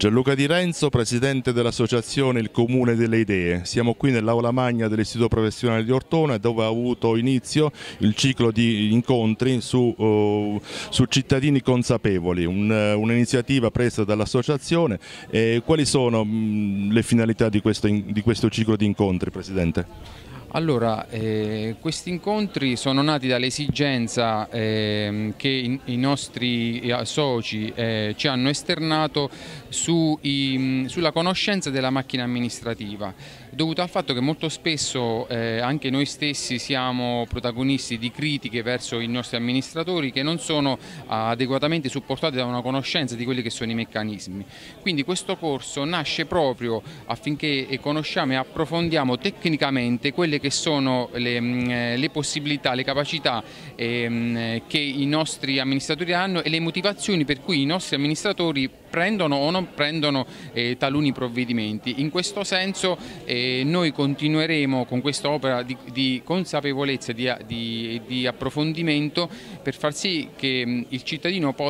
Gianluca Di Renzo, presidente dell'associazione Il Comune delle Idee. Siamo qui nell'aula magna dell'Istituto Professionale di Ortona dove ha avuto inizio il ciclo di incontri su, uh, su cittadini consapevoli, eh, un'iniziativa un presa dall'associazione. quali sono mh, mm, le finalità di questo, in, di questo ciclo di incontri, Presidente? Allora, eh, questi incontri sono nati dall'esigenza eh, che i, i, nostri soci eh, ci hanno esternato su i, mm, sulla conoscenza della macchina amministrativa, dovuta al fatto che molto spesso eh, anche noi stessi siamo protagonisti di critiche verso i nostri amministratori che non sono adeguatamente supportati da una conoscenza di quelli che sono i meccanismi. Quindi questo corso nasce proprio affinché eh, conosciamo e approfondiamo tecnicamente quelle che sono le, mm, eh, le possibilità, le capacità ehm, che i nostri amministratori hanno e le motivazioni per cui i nostri amministratori prendono o non prendono eh, taluni provvedimenti. In questo senso eh, noi continueremo con questa opera di, di consapevolezza e di, di, di, approfondimento per far sì che, mm,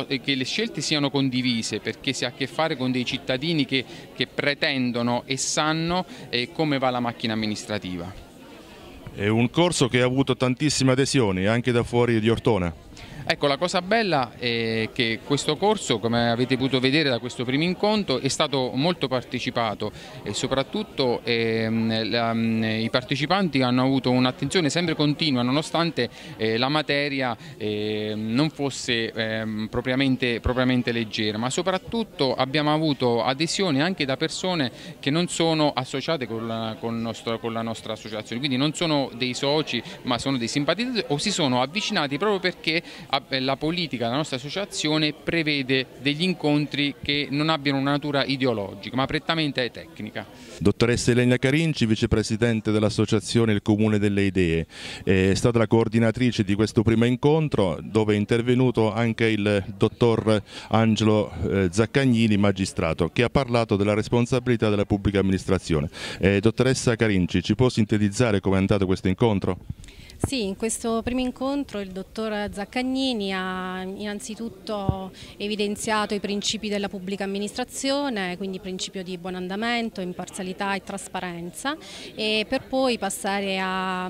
eh, che, le scelte siano condivise perché si ha a che fare con dei cittadini che, che pretendono e sanno eh, come va la macchina amministrativa. È un corso che ha avuto tantissime adesioni anche da fuori di Ortona. Ecco, la cosa bella è che questo corso, come avete potuto vedere da questo primo incontro, è stato molto partecipato e soprattutto ehm, la, i partecipanti hanno avuto un'attenzione sempre continua nonostante eh, la materia eh, non fosse ehm, propriamente, propriamente, leggera, ma soprattutto abbiamo avuto adesioni anche da persone che non sono associate con la, con nostro, con la nostra associazione, quindi non sono dei soci ma sono dei simpatizzatori o si sono avvicinati proprio perché eh, la politica della nostra associazione prevede degli incontri che non abbiano una natura ideologica ma prettamente tecnica. Dottoressa Elena Carinci, vicepresidente dell'associazione Il Comune delle Idee, è stata la coordinatrice di questo primo incontro dove è intervenuto anche il dottor Angelo eh, Zaccagnini, magistrato, che ha parlato della responsabilità della pubblica amministrazione. Eh, dottoressa Carinci, ci può sintetizzare come è andato questo incontro? Sì, in questo primo incontro il dottor Zaccagnini ha innanzitutto evidenziato i principi della pubblica amministrazione, quindi il principio di buon andamento, imparzialità e trasparenza e per poi passare a, a,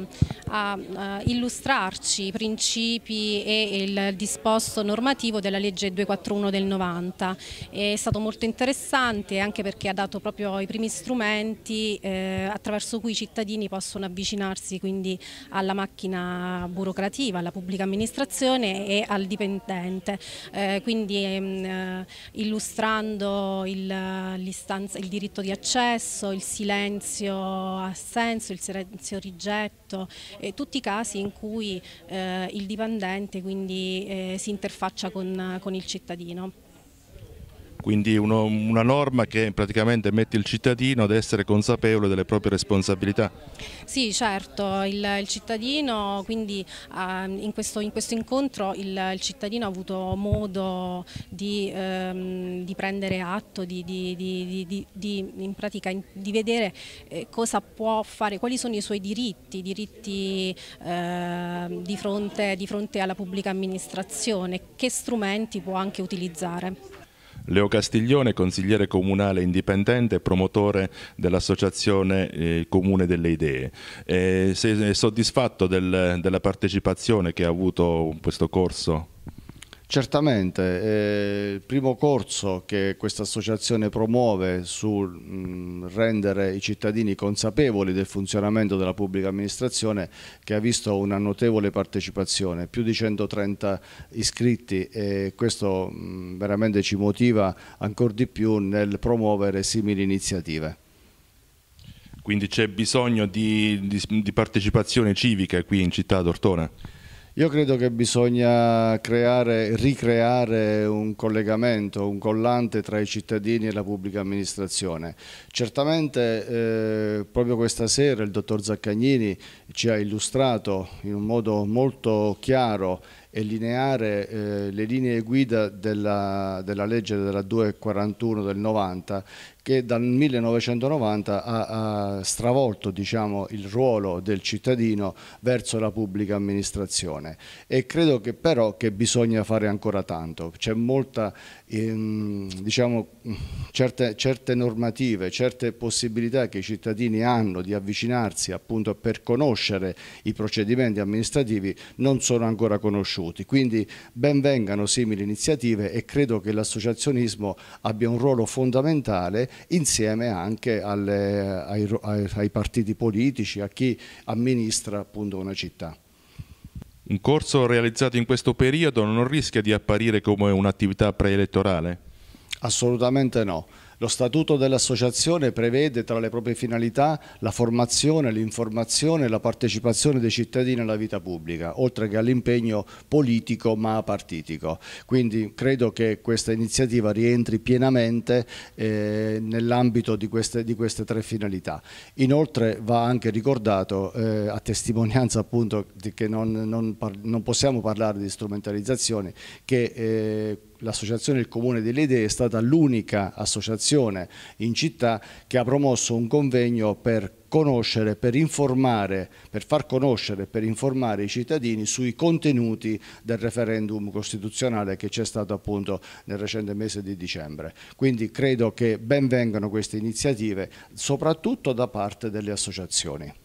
a illustrarci i principi e il disposto normativo della legge 241 del 90. È stato molto interessante anche perché ha dato proprio i primi strumenti eh, attraverso cui i cittadini possono avvicinarsi quindi alla macchina macchina burocrativa, alla pubblica amministrazione e al dipendente. Eh, quindi ehm, eh, illustrando il, il, diritto di accesso, il silenzio assenso, il silenzio rigetto, e tutti i casi in cui eh, il dipendente quindi, eh, si interfaccia con, con il cittadino quindi uno, una norma che praticamente mette il cittadino ad essere consapevole delle proprie responsabilità. Sì certo, il, il cittadino, quindi eh, in, questo, in, questo, incontro il, il, cittadino ha avuto modo di, ehm, di prendere atto, di, di, in pratica, di vedere eh, cosa può fare, quali sono i suoi diritti, diritti eh, di, fronte, di fronte alla pubblica amministrazione, che strumenti può anche utilizzare. Leo Castiglione, consigliere comunale indipendente e promotore dell'Associazione eh, Comune delle Idee. Eh, sei soddisfatto del, della partecipazione che ha avuto questo corso? Certamente, eh, il primo corso che questa associazione promuove sul mh, mm, rendere i cittadini consapevoli del funzionamento della pubblica amministrazione che ha visto una notevole partecipazione, più di 130 iscritti e questo mh, mm, veramente ci motiva ancora di più nel promuovere simili iniziative. Quindi c'è bisogno di, di, di partecipazione civica qui in città d'Ortona? Io credo che bisogna creare, ricreare un collegamento, un collante tra i cittadini e la pubblica amministrazione. Certamente eh, proprio questa sera il dottor Zaccagnini ci ha illustrato in un modo molto chiaro e lineare eh, le linee guida della, della legge della 241 del 90 che dal 1990 ha, ha stravolto diciamo, il ruolo del cittadino verso la pubblica amministrazione e credo che però che bisogna fare ancora tanto, c'è molta, ehm, diciamo, certe, certe, normative, certe possibilità che i cittadini hanno di avvicinarsi appunto per conoscere i procedimenti amministrativi non sono ancora conosciuti, quindi ben vengano simili iniziative e credo che l'associazionismo abbia un ruolo fondamentale insieme anche alle, ai, ai partiti politici, a chi amministra appunto una città. Un corso realizzato in questo periodo non rischia di apparire come un'attività preelettorale? Assolutamente no. Lo statuto dell'associazione prevede tra le proprie finalità la formazione, l'informazione e la partecipazione dei cittadini alla vita pubblica, oltre che all'impegno politico ma partitico. Quindi credo che questa iniziativa rientri pienamente eh, nell'ambito di, di queste, tre finalità. Inoltre va anche ricordato, eh, a testimonianza appunto che non, non, non, possiamo parlare di strumentalizzazione, che eh, l'associazione Il Comune delle Idee è stata l'unica associazione in città che ha promosso un convegno per conoscere, per informare, per far conoscere, per informare i cittadini sui contenuti del referendum costituzionale che c'è stato appunto nel recente mese di dicembre. Quindi credo che ben vengano queste iniziative, soprattutto da parte delle associazioni.